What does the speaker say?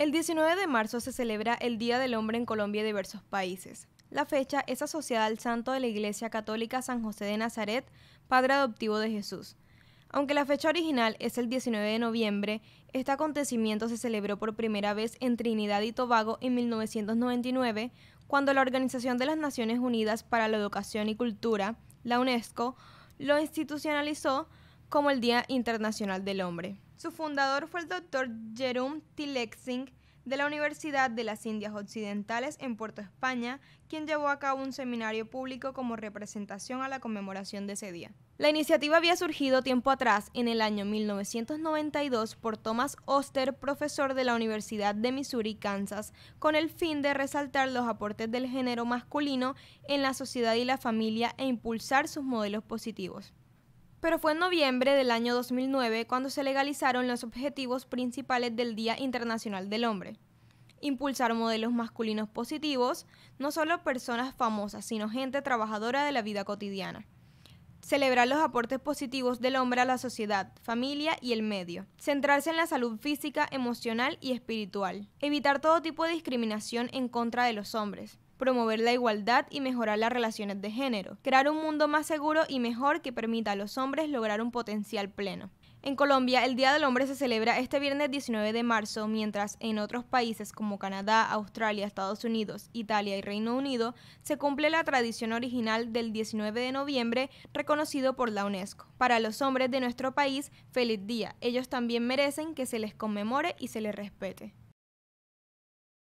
El 19 de marzo se celebra el Día del Hombre en Colombia y diversos países. La fecha es asociada al santo de la Iglesia Católica San José de Nazaret, padre adoptivo de Jesús. Aunque la fecha original es el 19 de noviembre, este acontecimiento se celebró por primera vez en Trinidad y Tobago en 1999, cuando la Organización de las Naciones Unidas para la Educación y Cultura, la UNESCO, lo institucionalizó como el Día Internacional del Hombre. Su fundador fue el doctor Jerome Tilexing de la Universidad de las Indias Occidentales en Puerto España, quien llevó a cabo un seminario público como representación a la conmemoración de ese día. La iniciativa había surgido tiempo atrás, en el año 1992, por Thomas Oster, profesor de la Universidad de Missouri, Kansas, con el fin de resaltar los aportes del género masculino en la sociedad y la familia e impulsar sus modelos positivos. Pero fue en noviembre del año 2009 cuando se legalizaron los objetivos principales del Día Internacional del Hombre. Impulsar modelos masculinos positivos, no solo personas famosas, sino gente trabajadora de la vida cotidiana. Celebrar los aportes positivos del hombre a la sociedad, familia y el medio. Centrarse en la salud física, emocional y espiritual. Evitar todo tipo de discriminación en contra de los hombres promover la igualdad y mejorar las relaciones de género, crear un mundo más seguro y mejor que permita a los hombres lograr un potencial pleno. En Colombia, el Día del Hombre se celebra este viernes 19 de marzo, mientras en otros países como Canadá, Australia, Estados Unidos, Italia y Reino Unido se cumple la tradición original del 19 de noviembre reconocido por la UNESCO. Para los hombres de nuestro país, feliz día. Ellos también merecen que se les conmemore y se les respete.